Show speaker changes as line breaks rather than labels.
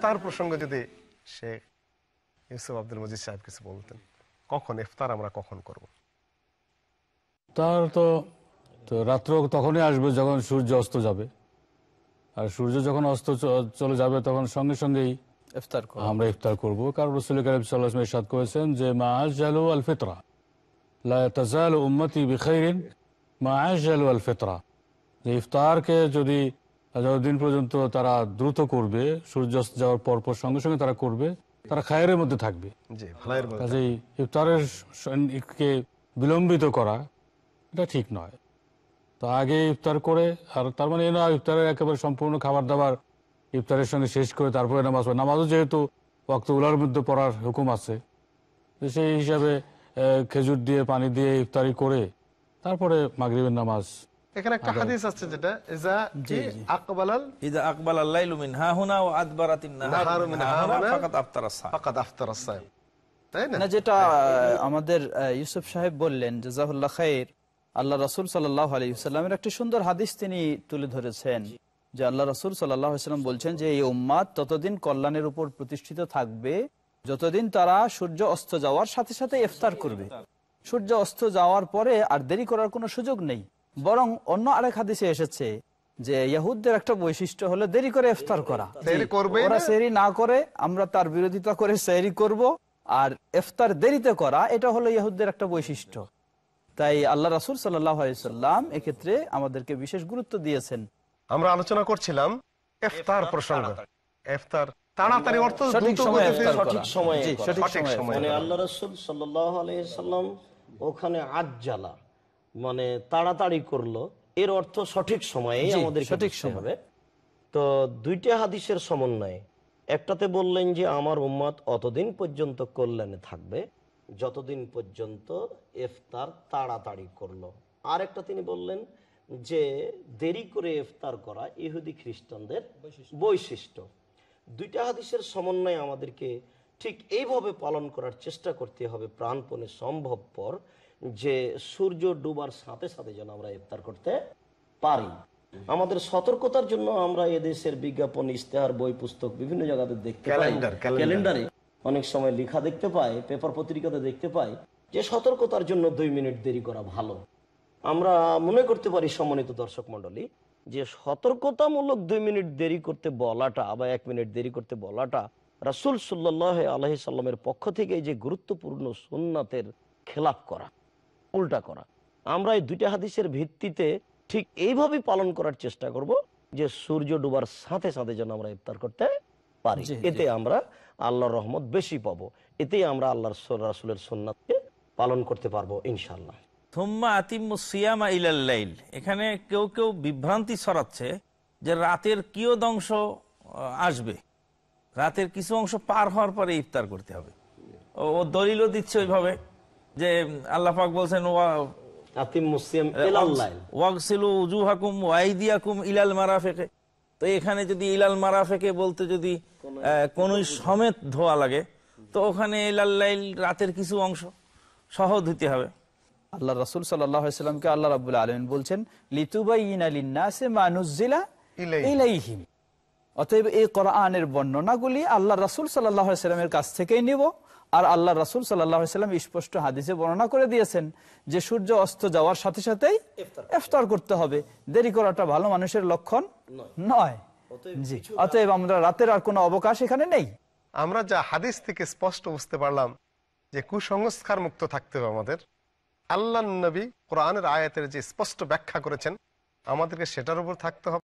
ইফতার প্রসঙ্গে যদি শেখ ইউসুফ আব্দুল মজিদ সাহেব কিছু বলতেন কখন
ইফতার আমরা কখন করব
তার তো তো রাত্র তখনই আসবে যখন সূর্য অস্ত যাবে আর সূর্য যখন অস্ত চলে যাবে তখন সঙ্গে সঙ্গেই ইফতার আমরা ইফতার করব কারণ রসুল করিম সাল্লাহ ইসাদ করেছেন যে মা আল ফিতরা লা তাজাল উম্মতি বিখাইরিন মা আল ফিতরা যে ইফতারকে যদি যতদিন পর্যন্ত তারা দ্রুত করবে সূর্যাস্ত যাওয়ার পরপর সঙ্গে সঙ্গে তারা করবে তারা খায়ের মধ্যে থাকবে কাজেই ইফতারের কে বিলম্বিত করা এটা ঠিক নয় তো আগে ইফতার করে আর তার মানে এ না ইফতারের একেবারে সম্পূর্ণ খাবার দাবার ইফতারের সঙ্গে শেষ করে তারপরে নামাজ পড়ে নামাজও যেহেতু রক্ত উলার মধ্যে পড়ার হুকুম আছে সেই হিসাবে খেজুর দিয়ে পানি দিয়ে ইফতারি করে তারপরে মাগরীবের নামাজ
হাদিস যেটা আমাদের ইউসুফ সাহেব বললেন খাইর আল্লাহ একটি সুন্দর হাদিস তিনি তুলে ধরেছেন যে আল্লাহ রসুল সাল্লাম বলছেন যে এই উম্মাদ ততদিন কল্যাণের উপর প্রতিষ্ঠিত থাকবে যতদিন তারা সূর্য অস্ত যাওয়ার সাথে সাথে ইফতার করবে সূর্য অস্ত যাওয়ার পরে আর দেরি করার কোনো সুযোগ নেই বরং অন্য আরেক হাদিসে এসেছে যে ইয়াহুদদের একটা বৈশিষ্ট্য হলো দেরি করে ইফতার করা ওরা সেরি না করে আমরা তার বিরোধিতা করে সেরি করব আর ইফতার দেরিতে করা এটা হলো ইয়াহুদদের একটা বৈশিষ্ট্য তাই আল্লাহ রাসুল সাল্লাম এক্ষেত্রে আমাদেরকে বিশেষ গুরুত্ব দিয়েছেন আমরা আলোচনা করছিলাম ইফতার প্রসঙ্গ ইফতার তাড়াতাড়ি অর্থ সঠিক সময়ে সঠিক সময়ে সঠিক সময়ে মানে
আল্লাহ রাসূল সাল্লাল্লাহু আলাইহি সাল্লাম ওখানে আজ্জালা মানে তাড়াতাড়ি করলো এর অর্থ সঠিক সময়ে আমাদের সঠিক সময়ে তো দুইটা হাদিসের সমন্বয়ে একটাতে বললেন যে আমার উম্মাদ অতদিন পর্যন্ত কল্যাণে থাকবে যতদিন পর্যন্ত ইফতার তাড়াতাড়ি করলো আর একটা তিনি বললেন যে দেরি করে ইফতার করা ইহুদি খ্রিস্টানদের বৈশিষ্ট্য দুইটা হাদিসের সমন্বয়ে আমাদেরকে ঠিক এইভাবে পালন করার চেষ্টা করতে হবে প্রাণপণে সম্ভবপর যে সূর্য ডুবার সাথে সাথে যেন আমরা ইফতার করতে পারি আমাদের সতর্কতার জন্য আমরা এদেশের বিজ্ঞাপন ইশতেহার বই পুস্তক বিভিন্ন জায়গাতে দেখতে পাই ক্যালেন্ডারে অনেক সময় লেখা দেখতে পাই পেপার পত্রিকাতে দেখতে পাই যে সতর্কতার জন্য দুই মিনিট দেরি করা ভালো আমরা মনে করতে পারি সমন্বিত দর্শক মন্ডলী যে সতর্কতামূলক দুই মিনিট দেরি করতে বলাটা বা এক মিনিট দেরি করতে বলাটা রাসুল সাল্লাহ আলহি সাল্লামের পক্ষ থেকে যে গুরুত্বপূর্ণ সুন্নাতের খেলাপ করা উল্টা করা আমরা এই দুইটা হাদিসের ভিত্তিতে ঠিক এইভাবে পালন করার চেষ্টা করব যে সূর্য ডুবার সাথে সাথে যেন আমরা ইফতার করতে পারি এতে আমরা আল্লাহর রহমত বেশি পাবো এতেই আমরা আল্লাহর রাসুলের সন্ন্যাতকে পালন করতে পারবো ইনশাল্লাহ
থুম্মা সিয়ামা এখানে কেউ কেউ বিভ্রান্তি ছড়াচ্ছে যে রাতের কিয়দ অংশ আসবে রাতের কিছু অংশ পার হওয়ার পরে ইফতার করতে হবে ও দলিলও দিচ্ছে ওইভাবে যে আল্লাহ পাক বলছেন ইলাল মারাফেকে তো এখানে যদি ইলাল মারাফেকে বলতে যদি কোন সমেত ধোয়া লাগে তো ওখানে ইলাল রাতের কিছু অংশ সহ ধুতে হবে আল্লাহ রসুল সাল্লামকে আল্লাহ রাবুল আলমিন বলছেন অতএব এই কোরআনের বর্ণনাগুলি আল্লাহ সাল্লামের কাছ থেকেই নিব আর আল্লাহ রাসুল সাল্লাম স্পষ্ট হাদিসে বর্ণনা করে দিয়েছেন যে সূর্য অস্ত যাওয়ার সাথে সাথেই ইফতার করতে হবে দেরি করাটা ভালো মানুষের লক্ষণ নয় জি অতএব আমরা রাতের আর কোনো অবকাশ এখানে নেই আমরা যা হাদিস থেকে স্পষ্ট বুঝতে পারলাম যে কুসংস্কার মুক্ত থাকতে হবে আমাদের আল্লাহ নবী কোরআনের আয়াতের যে স্পষ্ট ব্যাখ্যা করেছেন
আমাদেরকে সেটার উপর থাকতে হবে